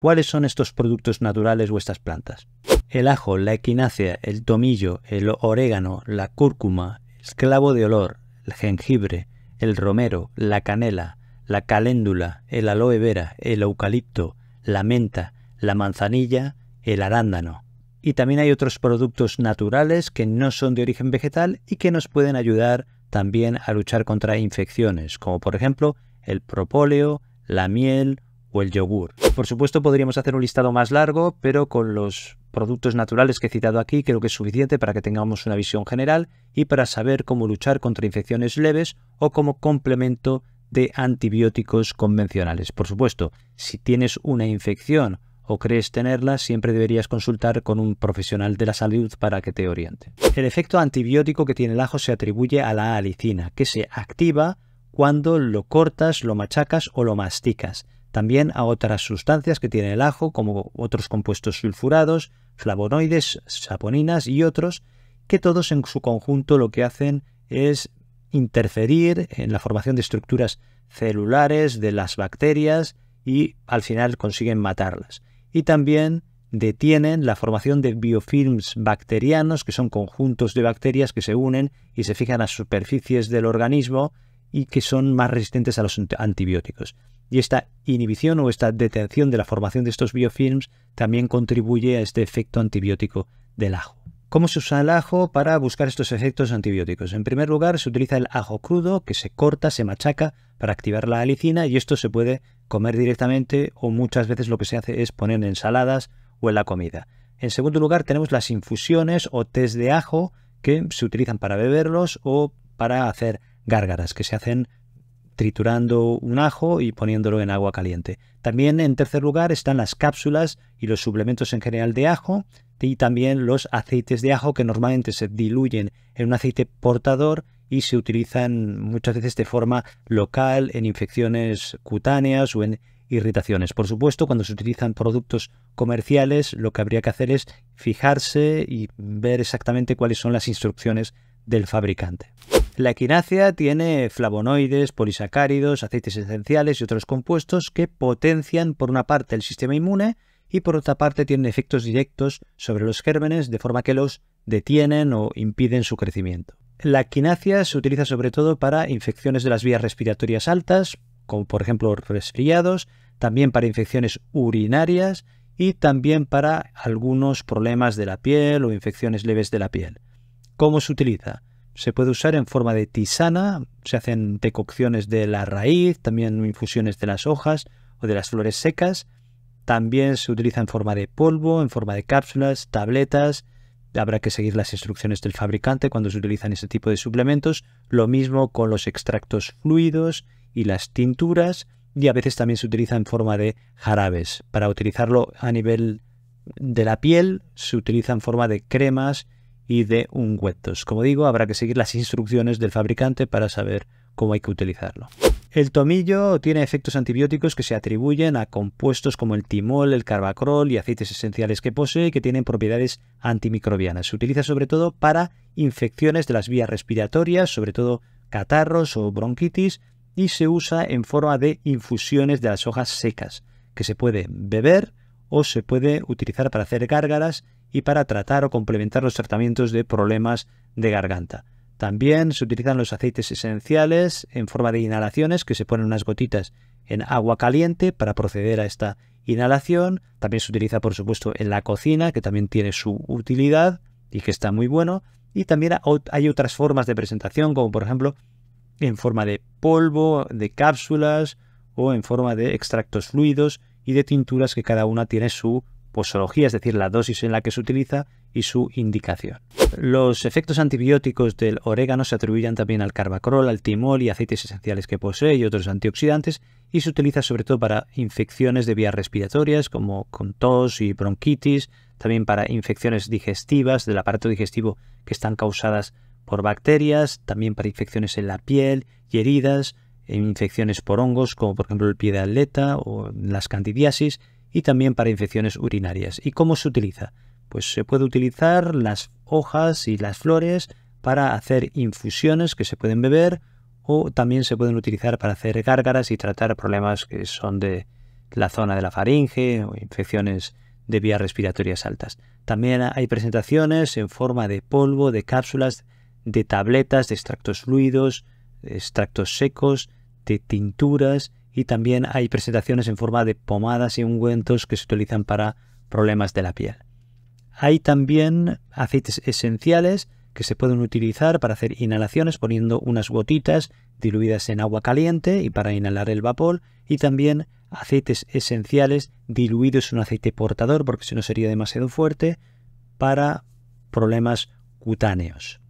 ¿Cuáles son estos productos naturales o estas plantas? El ajo, la equinácea, el tomillo, el orégano, la cúrcuma, el clavo de olor, el jengibre, el romero, la canela, la caléndula, el aloe vera, el eucalipto, la menta, la manzanilla, el arándano. Y también hay otros productos naturales que no son de origen vegetal y que nos pueden ayudar también a luchar contra infecciones, como por ejemplo el propóleo, la miel o el yogur. Por supuesto podríamos hacer un listado más largo, pero con los productos naturales que he citado aquí creo que es suficiente para que tengamos una visión general y para saber cómo luchar contra infecciones leves o como complemento de antibióticos convencionales. Por supuesto, si tienes una infección o crees tenerla, siempre deberías consultar con un profesional de la salud para que te oriente. El efecto antibiótico que tiene el ajo se atribuye a la alicina, que se activa cuando lo cortas, lo machacas o lo masticas también a otras sustancias que tiene el ajo, como otros compuestos sulfurados, flavonoides, saponinas y otros, que todos en su conjunto lo que hacen es interferir en la formación de estructuras celulares de las bacterias y al final consiguen matarlas. Y también detienen la formación de biofilms bacterianos, que son conjuntos de bacterias que se unen y se fijan a superficies del organismo y que son más resistentes a los antibióticos. Y esta inhibición o esta detención de la formación de estos biofilms también contribuye a este efecto antibiótico del ajo. ¿Cómo se usa el ajo para buscar estos efectos antibióticos? En primer lugar, se utiliza el ajo crudo, que se corta, se machaca para activar la alicina y esto se puede comer directamente o muchas veces lo que se hace es poner en ensaladas o en la comida. En segundo lugar, tenemos las infusiones o test de ajo que se utilizan para beberlos o para hacer gárgaras que se hacen triturando un ajo y poniéndolo en agua caliente. También en tercer lugar están las cápsulas y los suplementos en general de ajo y también los aceites de ajo que normalmente se diluyen en un aceite portador y se utilizan muchas veces de forma local en infecciones cutáneas o en irritaciones. Por supuesto, cuando se utilizan productos comerciales, lo que habría que hacer es fijarse y ver exactamente cuáles son las instrucciones del fabricante. La equinacia tiene flavonoides, polisacáridos, aceites esenciales y otros compuestos que potencian por una parte el sistema inmune y por otra parte tienen efectos directos sobre los gérmenes de forma que los detienen o impiden su crecimiento. La equinacia se utiliza sobre todo para infecciones de las vías respiratorias altas, como por ejemplo resfriados, también para infecciones urinarias y también para algunos problemas de la piel o infecciones leves de la piel. ¿Cómo se utiliza? se puede usar en forma de tisana, se hacen decocciones de la raíz, también infusiones de las hojas o de las flores secas, también se utiliza en forma de polvo, en forma de cápsulas, tabletas, habrá que seguir las instrucciones del fabricante cuando se utilizan este tipo de suplementos, lo mismo con los extractos fluidos y las tinturas, y a veces también se utiliza en forma de jarabes. Para utilizarlo a nivel de la piel, se utiliza en forma de cremas, y de ungüentos. Como digo, habrá que seguir las instrucciones del fabricante para saber cómo hay que utilizarlo. El tomillo tiene efectos antibióticos que se atribuyen a compuestos como el timol, el carbacrol y aceites esenciales que posee que tienen propiedades antimicrobianas. Se utiliza sobre todo para infecciones de las vías respiratorias, sobre todo catarros o bronquitis, y se usa en forma de infusiones de las hojas secas, que se puede beber o se puede utilizar para hacer gárgaras y para tratar o complementar los tratamientos de problemas de garganta. También se utilizan los aceites esenciales en forma de inhalaciones que se ponen unas gotitas en agua caliente para proceder a esta inhalación. También se utiliza, por supuesto, en la cocina, que también tiene su utilidad y que está muy bueno. Y también hay otras formas de presentación, como por ejemplo en forma de polvo, de cápsulas o en forma de extractos fluidos y de tinturas que cada una tiene su posología, es decir, la dosis en la que se utiliza y su indicación. Los efectos antibióticos del orégano se atribuyen también al carbacrol, al timol y aceites esenciales que posee y otros antioxidantes y se utiliza sobre todo para infecciones de vías respiratorias como con tos y bronquitis, también para infecciones digestivas del aparato digestivo que están causadas por bacterias, también para infecciones en la piel y heridas, e infecciones por hongos como por ejemplo el pie de atleta o las candidiasis y también para infecciones urinarias. ¿Y cómo se utiliza? Pues se puede utilizar las hojas y las flores para hacer infusiones que se pueden beber o también se pueden utilizar para hacer gárgaras y tratar problemas que son de la zona de la faringe o infecciones de vías respiratorias altas. También hay presentaciones en forma de polvo, de cápsulas, de tabletas, de extractos fluidos, de extractos secos, de tinturas y también hay presentaciones en forma de pomadas y ungüentos que se utilizan para problemas de la piel. Hay también aceites esenciales que se pueden utilizar para hacer inhalaciones poniendo unas gotitas diluidas en agua caliente y para inhalar el vapor y también aceites esenciales diluidos en un aceite portador porque si no sería demasiado fuerte para problemas cutáneos.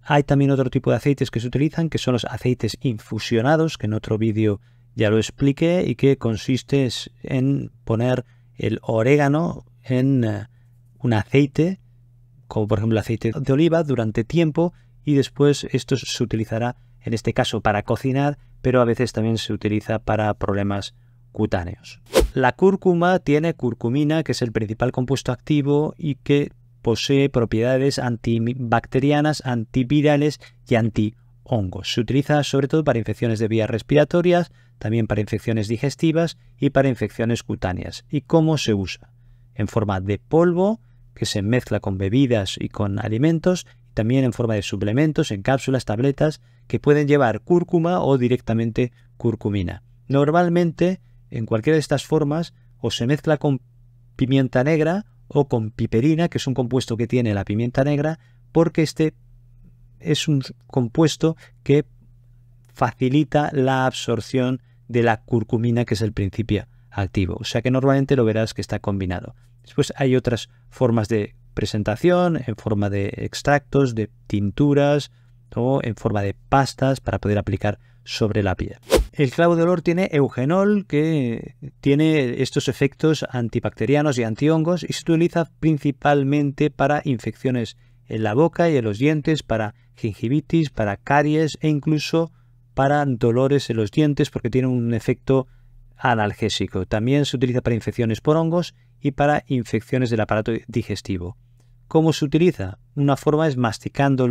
Hay también otro tipo de aceites que se utilizan que son los aceites infusionados que en otro vídeo ya lo expliqué y que consiste en poner el orégano en eh, un aceite, como por ejemplo aceite de oliva, durante tiempo y después esto se utilizará en este caso para cocinar, pero a veces también se utiliza para problemas cutáneos. La cúrcuma tiene curcumina, que es el principal compuesto activo y que posee propiedades antibacterianas, antivirales y anti se utiliza sobre todo para infecciones de vías respiratorias, también para infecciones digestivas y para infecciones cutáneas. ¿Y cómo se usa? En forma de polvo, que se mezcla con bebidas y con alimentos, y también en forma de suplementos, en cápsulas, tabletas, que pueden llevar cúrcuma o directamente curcumina. Normalmente, en cualquiera de estas formas, o se mezcla con pimienta negra o con piperina, que es un compuesto que tiene la pimienta negra, porque este es un compuesto que facilita la absorción de la curcumina, que es el principio activo. O sea que normalmente lo verás que está combinado. Después hay otras formas de presentación, en forma de extractos, de tinturas o en forma de pastas para poder aplicar sobre la piel. El clavo de olor tiene eugenol, que tiene estos efectos antibacterianos y antihongos y se utiliza principalmente para infecciones en la boca y en los dientes para gingivitis, para caries e incluso para dolores en los dientes porque tiene un efecto analgésico. También se utiliza para infecciones por hongos y para infecciones del aparato digestivo. ¿Cómo se utiliza? Una forma es masticando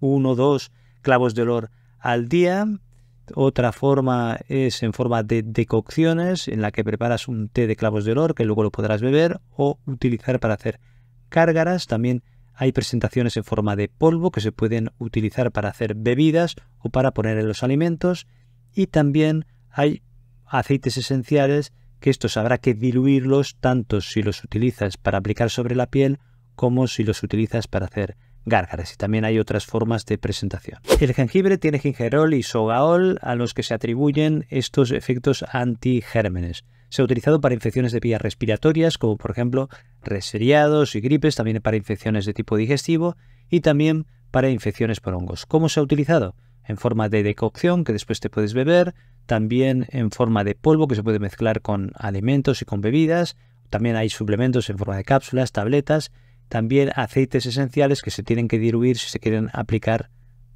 uno o dos clavos de olor al día. Otra forma es en forma de decocciones, en la que preparas un té de clavos de olor que luego lo podrás beber o utilizar para hacer cárgaras. También hay presentaciones en forma de polvo que se pueden utilizar para hacer bebidas o para poner en los alimentos y también hay aceites esenciales que estos habrá que diluirlos tanto si los utilizas para aplicar sobre la piel como si los utilizas para hacer gárgaras y también hay otras formas de presentación. El jengibre tiene gingerol y sogaol a los que se atribuyen estos efectos antigérmenes. Se ha utilizado para infecciones de vías respiratorias, como por ejemplo resfriados y gripes, también para infecciones de tipo digestivo y también para infecciones por hongos. ¿Cómo se ha utilizado? En forma de decocción, que después te puedes beber, también en forma de polvo, que se puede mezclar con alimentos y con bebidas, también hay suplementos en forma de cápsulas, tabletas, también aceites esenciales que se tienen que diluir si se quieren aplicar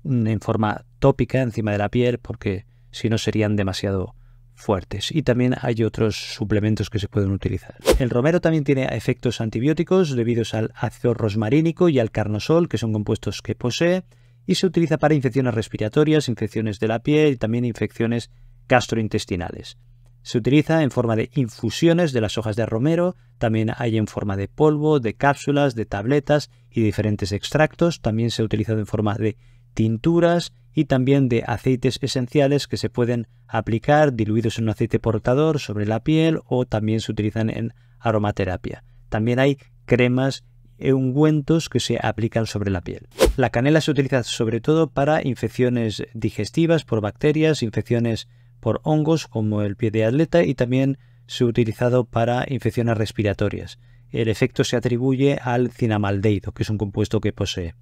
mm, en forma tópica encima de la piel, porque si no serían demasiado fuertes y también hay otros suplementos que se pueden utilizar. El romero también tiene efectos antibióticos debido al ácido rosmarínico y al carnosol, que son compuestos que posee, y se utiliza para infecciones respiratorias, infecciones de la piel y también infecciones gastrointestinales. Se utiliza en forma de infusiones de las hojas de romero, también hay en forma de polvo, de cápsulas, de tabletas y diferentes extractos, también se ha utilizado en forma de tinturas y también de aceites esenciales que se pueden aplicar diluidos en un aceite portador sobre la piel o también se utilizan en aromaterapia. También hay cremas e ungüentos que se aplican sobre la piel. La canela se utiliza sobre todo para infecciones digestivas por bacterias, infecciones por hongos como el pie de atleta y también se ha utilizado para infecciones respiratorias. El efecto se atribuye al cinamaldehído, que es un compuesto que posee.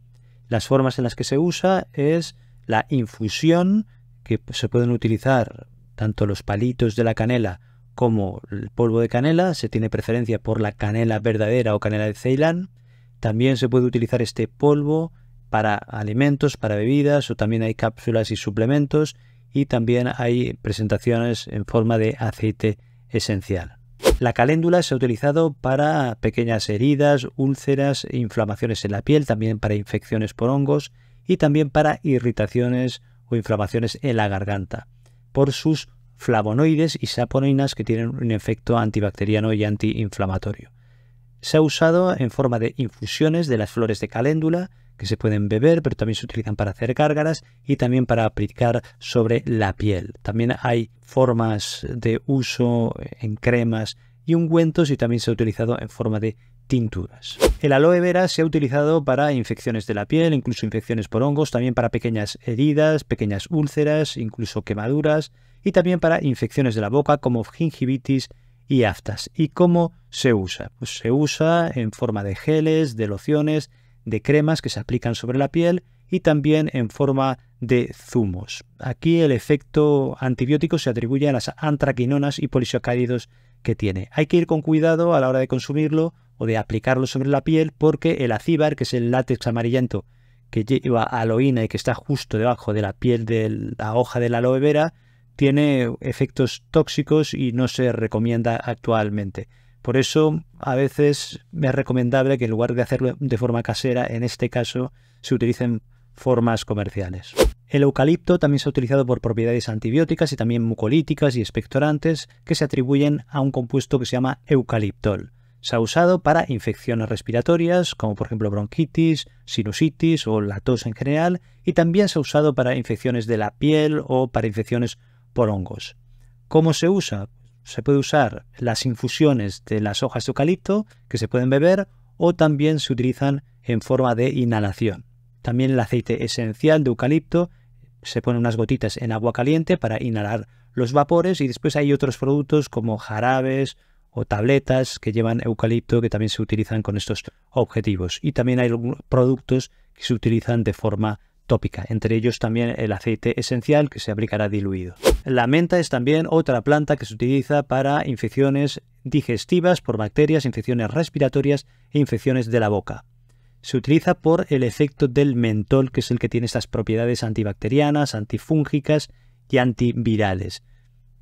Las formas en las que se usa es la infusión, que se pueden utilizar tanto los palitos de la canela como el polvo de canela, se tiene preferencia por la canela verdadera o canela de Ceilán. También se puede utilizar este polvo para alimentos, para bebidas, o también hay cápsulas y suplementos, y también hay presentaciones en forma de aceite esencial. La caléndula se ha utilizado para pequeñas heridas, úlceras, e inflamaciones en la piel, también para infecciones por hongos, y también para irritaciones o inflamaciones en la garganta, por sus flavonoides y saponinas que tienen un efecto antibacteriano y antiinflamatorio. Se ha usado en forma de infusiones de las flores de caléndula, que se pueden beber, pero también se utilizan para hacer cárgaras y también para aplicar sobre la piel. También hay formas de uso en cremas y ungüentos y también se ha utilizado en forma de tinturas. El aloe vera se ha utilizado para infecciones de la piel, incluso infecciones por hongos, también para pequeñas heridas, pequeñas úlceras, incluso quemaduras, y también para infecciones de la boca como gingivitis y aftas. ¿Y cómo se usa? Pues se usa en forma de geles, de lociones, de cremas que se aplican sobre la piel y también en forma de zumos. Aquí el efecto antibiótico se atribuye a las antraquinonas y polisacáridos que tiene. Hay que ir con cuidado a la hora de consumirlo o de aplicarlo sobre la piel porque el acíbar, que es el látex amarillento que lleva aloína y que está justo debajo de la piel de la hoja de la aloe vera, tiene efectos tóxicos y no se recomienda actualmente. Por eso a veces es recomendable que en lugar de hacerlo de forma casera, en este caso se utilicen formas comerciales. El eucalipto también se ha utilizado por propiedades antibióticas y también mucolíticas y expectorantes que se atribuyen a un compuesto que se llama eucaliptol se ha usado para infecciones respiratorias, como por ejemplo bronquitis, sinusitis o la tos en general, y también se ha usado para infecciones de la piel o para infecciones por hongos. ¿Cómo se usa? Se puede usar las infusiones de las hojas de eucalipto que se pueden beber o también se utilizan en forma de inhalación. También el aceite esencial de eucalipto se pone unas gotitas en agua caliente para inhalar los vapores y después hay otros productos como jarabes o tabletas que llevan eucalipto que también se utilizan con estos objetivos. Y también hay productos que se utilizan de forma tópica, entre ellos también el aceite esencial que se aplicará diluido. La menta es también otra planta que se utiliza para infecciones digestivas por bacterias, infecciones respiratorias e infecciones de la boca. Se utiliza por el efecto del mentol, que es el que tiene estas propiedades antibacterianas, antifúngicas y antivirales.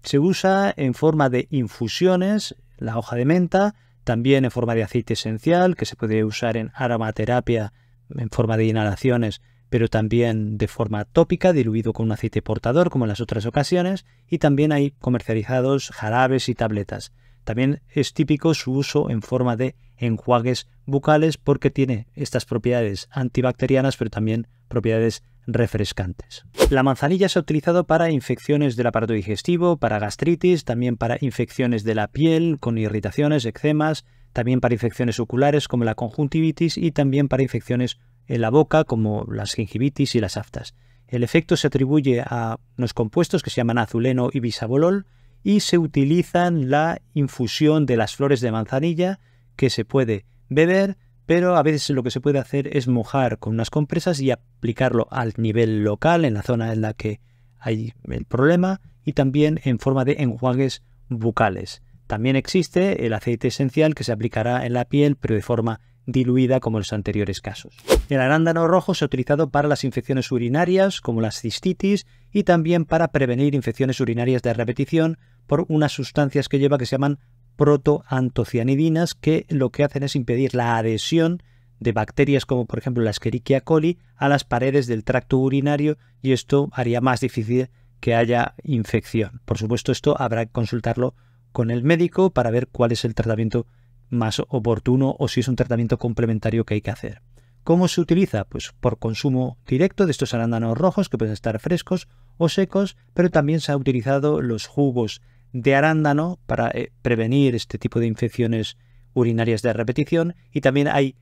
Se usa en forma de infusiones la hoja de menta, también en forma de aceite esencial, que se puede usar en aromaterapia en forma de inhalaciones, pero también de forma tópica, diluido con un aceite portador, como en las otras ocasiones, y también hay comercializados jarabes y tabletas. También es típico su uso en forma de enjuagues bucales porque tiene estas propiedades antibacterianas pero también propiedades refrescantes. La manzanilla se ha utilizado para infecciones del aparato digestivo, para gastritis, también para infecciones de la piel con irritaciones, eczemas, también para infecciones oculares como la conjuntivitis y también para infecciones en la boca como las gingivitis y las aftas. El efecto se atribuye a unos compuestos que se llaman azuleno y bisabolol, y se utilizan la infusión de las flores de manzanilla que se puede beber, pero a veces lo que se puede hacer es mojar con unas compresas y aplicarlo al nivel local, en la zona en la que hay el problema, y también en forma de enjuagues bucales. También existe el aceite esencial que se aplicará en la piel, pero de forma diluida como en los anteriores casos. El arándano rojo se ha utilizado para las infecciones urinarias como las cistitis y también para prevenir infecciones urinarias de repetición por unas sustancias que lleva que se llaman protoantocianidinas, que lo que hacen es impedir la adhesión de bacterias como por ejemplo la Escherichia coli a las paredes del tracto urinario y esto haría más difícil que haya infección. Por supuesto, esto habrá que consultarlo con el médico para ver cuál es el tratamiento más oportuno o si es un tratamiento complementario que hay que hacer. ¿Cómo se utiliza? Pues por consumo directo de estos arándanos rojos que pueden estar frescos o secos, pero también se ha utilizado los jugos de arándano para eh, prevenir este tipo de infecciones urinarias de repetición y también hay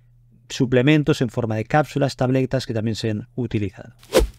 suplementos en forma de cápsulas, tabletas que también se han utilizado.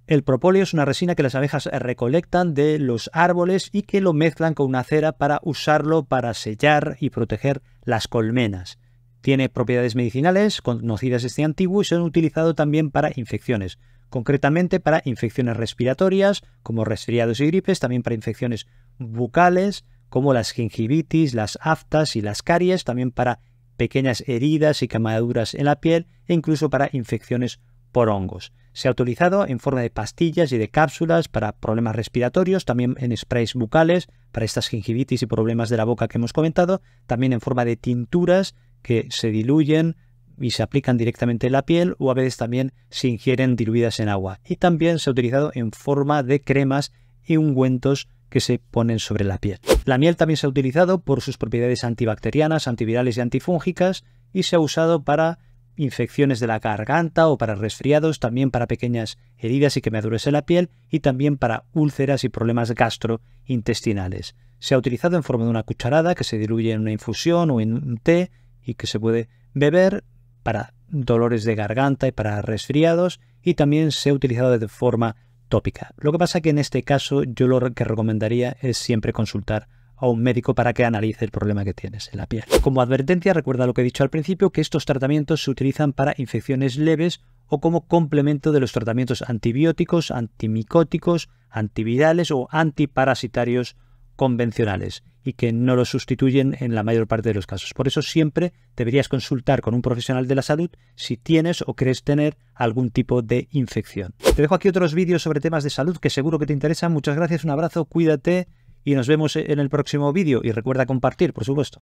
El propóleo es una resina que las abejas recolectan de los árboles y que lo mezclan con una cera para usarlo para sellar y proteger las colmenas. Tiene propiedades medicinales conocidas desde antiguo y se han utilizado también para infecciones, concretamente para infecciones respiratorias como resfriados y gripes, también para infecciones bucales como las gingivitis, las aftas y las caries, también para pequeñas heridas y quemaduras en la piel e incluso para infecciones por hongos. Se ha utilizado en forma de pastillas y de cápsulas para problemas respiratorios, también en sprays bucales para estas gingivitis y problemas de la boca que hemos comentado, también en forma de tinturas que se diluyen y se aplican directamente en la piel o a veces también se ingieren diluidas en agua. Y también se ha utilizado en forma de cremas y ungüentos que se ponen sobre la piel. La miel también se ha utilizado por sus propiedades antibacterianas, antivirales y antifúngicas y se ha usado para infecciones de la garganta o para resfriados, también para pequeñas heridas y quemaduras en la piel y también para úlceras y problemas gastrointestinales. Se ha utilizado en forma de una cucharada que se diluye en una infusión o en un té y que se puede beber para dolores de garganta y para resfriados y también se ha utilizado de forma lo que pasa que en este caso yo lo que recomendaría es siempre consultar a un médico para que analice el problema que tienes en la piel. Como advertencia, recuerda lo que he dicho al principio, que estos tratamientos se utilizan para infecciones leves o como complemento de los tratamientos antibióticos, antimicóticos, antivirales o antiparasitarios convencionales y que no los sustituyen en la mayor parte de los casos. Por eso siempre deberías consultar con un profesional de la salud si tienes o crees tener algún tipo de infección. Te dejo aquí otros vídeos sobre temas de salud que seguro que te interesan. Muchas gracias, un abrazo, cuídate y nos vemos en el próximo vídeo y recuerda compartir, por supuesto.